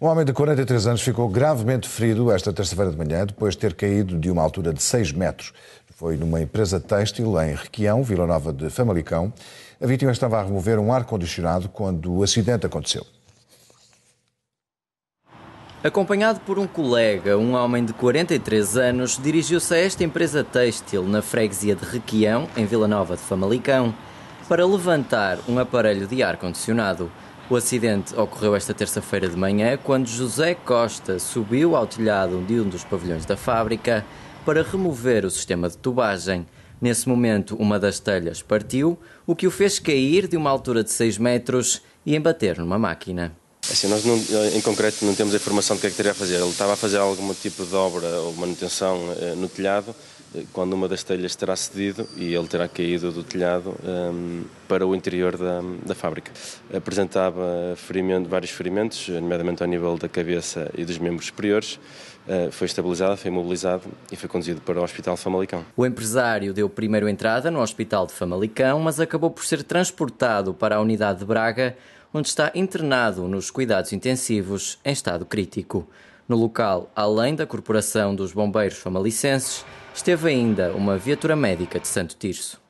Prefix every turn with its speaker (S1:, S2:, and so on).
S1: Um homem de 43 anos ficou gravemente ferido esta terça-feira de manhã depois de ter caído de uma altura de 6 metros. Foi numa empresa têxtil em Requião, Vila Nova de Famalicão. A vítima estava a remover um ar-condicionado quando o acidente aconteceu.
S2: Acompanhado por um colega, um homem de 43 anos, dirigiu-se a esta empresa têxtil na freguesia de Requião, em Vila Nova de Famalicão, para levantar um aparelho de ar-condicionado. O acidente ocorreu esta terça-feira de manhã, quando José Costa subiu ao telhado de um dos pavilhões da fábrica para remover o sistema de tubagem. Nesse momento, uma das telhas partiu, o que o fez cair de uma altura de 6 metros e embater numa máquina.
S3: Assim, nós não, eh, em concreto não temos a informação do que é que teria a fazer. Ele estava a fazer algum tipo de obra ou manutenção eh, no telhado eh, quando uma das telhas terá cedido e ele terá caído do telhado ehm, para o interior da, da fábrica. Apresentava ferimento, vários ferimentos, nomeadamente ao nível da cabeça e dos membros superiores. Eh, foi estabilizado, foi imobilizado e foi conduzido para o Hospital de Famalicão.
S2: O empresário deu primeiro entrada no Hospital de Famalicão, mas acabou por ser transportado para a unidade de Braga onde está internado nos cuidados intensivos em estado crítico. No local, além da Corporação dos Bombeiros Famalicenses, esteve ainda uma viatura médica de Santo Tirso.